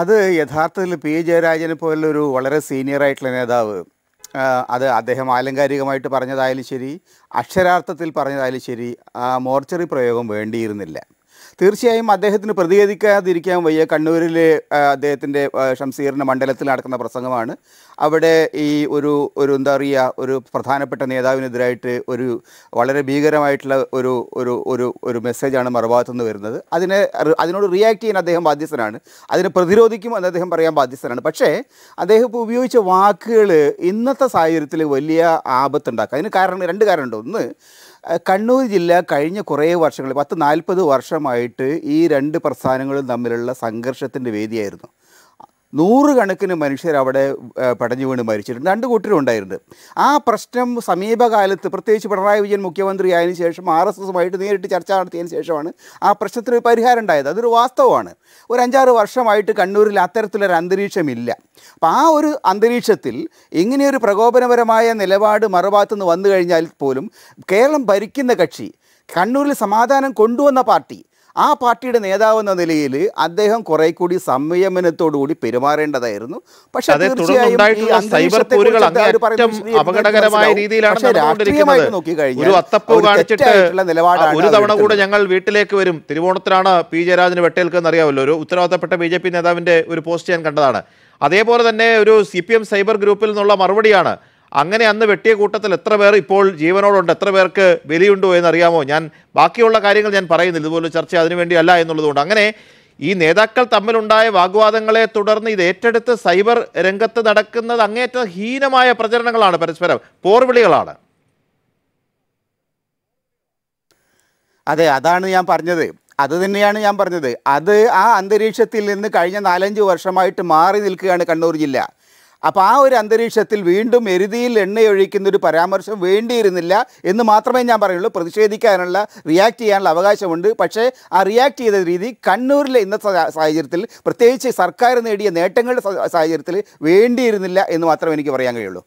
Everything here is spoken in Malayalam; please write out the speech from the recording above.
അത് യഥാർത്ഥത്തിൽ പി ജയരാജനെ പോലുള്ളൊരു വളരെ സീനിയറായിട്ടുള്ള നേതാവ് അത് അദ്ദേഹം ആലങ്കാരികമായിട്ട് പറഞ്ഞതായാലും ശരി അക്ഷരാർത്ഥത്തിൽ പറഞ്ഞതായാലും ശരി ആ മോർച്ചറി പ്രയോഗം വേണ്ടിയിരുന്നില്ല തീർച്ചയായും അദ്ദേഹത്തിന് പ്രതികരിക്കാതിരിക്കാൻ വയ്യ കണ്ണൂരിലെ അദ്ദേഹത്തിൻ്റെ ഷംസീറിൻ്റെ മണ്ഡലത്തിൽ നടക്കുന്ന പ്രസംഗമാണ് അവിടെ ഈ ഒരു ഒരു എന്താ പറയുക ഒരു പ്രധാനപ്പെട്ട നേതാവിനെതിരായിട്ട് ഒരു വളരെ ഭീകരമായിട്ടുള്ള ഒരു ഒരു ഒരു ഒരു മെസ്സേജാണ് മറുഭാഗത്തു നിന്ന് വരുന്നത് അതിനെ അതിനോട് റിയാക്ട് ചെയ്യാൻ അദ്ദേഹം ബാധ്യസ്ഥനാണ് അതിനെ പ്രതിരോധിക്കും എന്ന് അദ്ദേഹം പറയാൻ ബാധ്യസ്ഥനാണ് പക്ഷേ അദ്ദേഹം ഇപ്പോൾ ഉപയോഗിച്ച വാക്കുകൾ ഇന്നത്തെ സാഹചര്യത്തിൽ വലിയ ആപത്തുണ്ടാക്കുക അതിന് കാരണം രണ്ട് കാരണമുണ്ട് ഒന്ന് കണ്ണൂർ ജില്ല കഴിഞ്ഞ കുറേ വർഷങ്ങൾ പത്ത് നാൽപ്പത് വർഷമായിട്ട് ഈ രണ്ട് പ്രസ്ഥാനങ്ങളും തമ്മിലുള്ള സംഘർഷത്തിൻ്റെ വേദിയായിരുന്നു നൂറുകണക്കിന് മനുഷ്യർ അവിടെ പടഞ്ഞു വീണ് മരിച്ചിട്ടുണ്ട് രണ്ട് കൂട്ടരും ഉണ്ടായിട്ടുണ്ട് ആ പ്രശ്നം സമീപകാലത്ത് പ്രത്യേകിച്ച് പിണറായി വിജയൻ മുഖ്യമന്ത്രി ആയതിനു ശേഷം ആർ എസ് എസുമായിട്ട് നേരിട്ട് ചർച്ച നടത്തിയതിന് ശേഷമാണ് ആ പ്രശ്നത്തിന് ഒരു പരിഹാരം ഉണ്ടായത് അതൊരു വാസ്തവമാണ് ഒരു അഞ്ചാറ് വർഷമായിട്ട് കണ്ണൂരിൽ അത്തരത്തിലൊരു അന്തരീക്ഷമില്ല അപ്പോൾ ആ ഒരു അന്തരീക്ഷത്തിൽ ഇങ്ങനെയൊരു പ്രകോപനപരമായ നിലപാട് മറുഭാഗത്തുനിന്ന് വന്നു കഴിഞ്ഞാൽ പോലും കേരളം ഭരിക്കുന്ന കക്ഷി കണ്ണൂരിൽ സമാധാനം കൊണ്ടുവന്ന പാർട്ടി ആ പാർട്ടിയുടെ നേതാവ് എന്ന നിലയിൽ അദ്ദേഹം കുറെ കൂടി സംയമനത്തോടുകൂടി പെരുമാറേണ്ടതായിരുന്നു പക്ഷേ തീർച്ചയായും രീതിയിലാണ് ഒരു തവണ കൂടെ ഞങ്ങൾ വീട്ടിലേക്ക് വരും തിരുവോണത്തിലാണ് പി ജയരാജന് വെട്ടേൽക്കെന്ന് അറിയാമല്ലോ ഒരു ഉത്തരവാദിത്തപ്പെട്ട ബി ജെ പി നേതാവിന്റെ ഒരു പോസ്റ്റ് ഞാൻ കണ്ടതാണ് അതേപോലെ തന്നെ ഒരു സി പി എം സൈബർ ഗ്രൂപ്പിൽ നിന്നുള്ള മറുപടിയാണ് അങ്ങനെ അന്ന് വെട്ടിയ കൂട്ടത്തിൽ എത്ര പേർ ഇപ്പോൾ ജീവനോടുണ്ട് എത്ര പേർക്ക് വിലയുണ്ടോ എന്നറിയാമോ ഞാൻ ബാക്കിയുള്ള കാര്യങ്ങൾ ഞാൻ പറയുന്നില്ല ഇതുപോലെ ചർച്ച അതിനുവേണ്ടി അല്ല എന്നുള്ളതുകൊണ്ട് അങ്ങനെ ഈ നേതാക്കൾ തമ്മിലുണ്ടായ വാഗ്വാദങ്ങളെ തുടർന്ന് ഇത് ഏറ്റെടുത്ത് സൈബർ രംഗത്ത് നടക്കുന്നത് അങ്ങേറ്റ ഹീനമായ പ്രചരണങ്ങളാണ് പരസ്പരം പോർവിളികളാണ് അതെ അതാണ് ഞാൻ പറഞ്ഞത് അത് തന്നെയാണ് ഞാൻ പറഞ്ഞത് അത് ആ അന്തരീക്ഷത്തിൽ നിന്ന് കഴിഞ്ഞ നാലഞ്ച് വർഷമായിട്ട് മാറി നിൽക്കുകയാണ് കണ്ണൂർ ജില്ല അപ്പോൾ ആ ഒരു അന്തരീക്ഷത്തിൽ വീണ്ടും എരുതിയിൽ എണ്ണയൊഴിക്കുന്നൊരു ഒരു പരാമർശം വേണ്ടിയിരുന്നില്ല എന്ന് മാത്രമേ ഞാൻ പറയുള്ളൂ പ്രതിഷേധിക്കാനുള്ള റിയാക്ട് ചെയ്യാനുള്ള അവകാശമുണ്ട് പക്ഷേ ആ റിയാക്ട് ചെയ്ത രീതി കണ്ണൂരിലെ ഇന്നത്തെ സാഹചര്യത്തിൽ പ്രത്യേകിച്ച് സർക്കാർ നേടിയ നേട്ടങ്ങളുടെ സാഹചര്യത്തിൽ വേണ്ടിയിരുന്നില്ല എന്ന് മാത്രമേ എനിക്ക് പറയാൻ കഴിയുള്ളൂ